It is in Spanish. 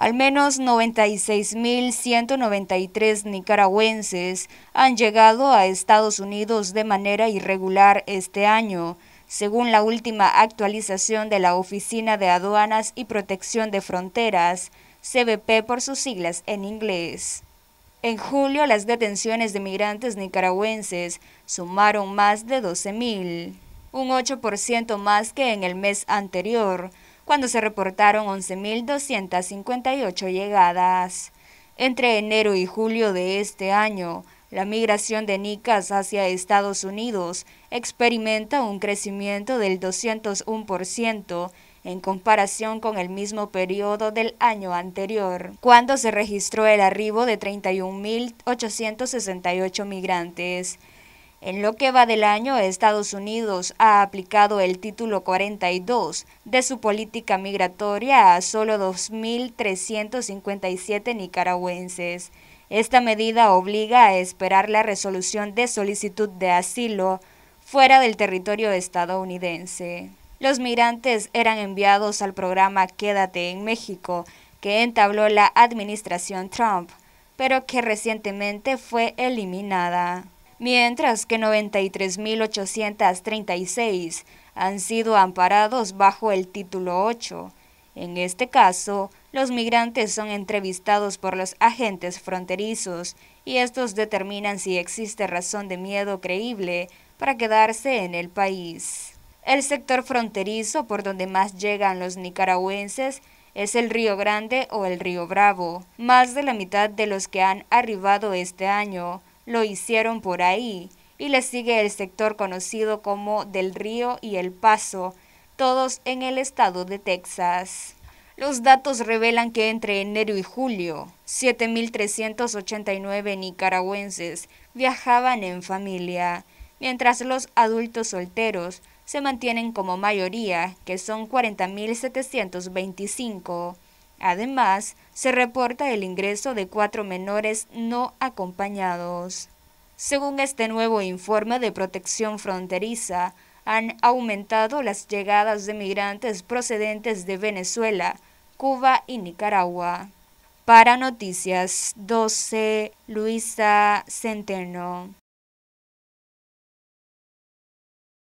Al menos 96.193 nicaragüenses han llegado a Estados Unidos de manera irregular este año, según la última actualización de la Oficina de Aduanas y Protección de Fronteras, CBP por sus siglas en inglés. En julio, las detenciones de migrantes nicaragüenses sumaron más de 12.000, un 8% más que en el mes anterior, cuando se reportaron 11.258 llegadas. Entre enero y julio de este año, la migración de nicas hacia Estados Unidos experimenta un crecimiento del 201% en comparación con el mismo periodo del año anterior, cuando se registró el arribo de 31.868 migrantes. En lo que va del año, Estados Unidos ha aplicado el título 42 de su política migratoria a solo 2.357 nicaragüenses. Esta medida obliga a esperar la resolución de solicitud de asilo fuera del territorio estadounidense. Los migrantes eran enviados al programa Quédate en México, que entabló la administración Trump, pero que recientemente fue eliminada mientras que 93.836 han sido amparados bajo el título 8. En este caso, los migrantes son entrevistados por los agentes fronterizos y estos determinan si existe razón de miedo creíble para quedarse en el país. El sector fronterizo por donde más llegan los nicaragüenses es el Río Grande o el Río Bravo, más de la mitad de los que han arribado este año, lo hicieron por ahí, y le sigue el sector conocido como Del Río y El Paso, todos en el estado de Texas. Los datos revelan que entre enero y julio, 7.389 nicaragüenses viajaban en familia, mientras los adultos solteros se mantienen como mayoría, que son 40.725. Además, se reporta el ingreso de cuatro menores no acompañados. Según este nuevo informe de protección fronteriza, han aumentado las llegadas de migrantes procedentes de Venezuela, Cuba y Nicaragua. Para Noticias 12, Luisa Centeno.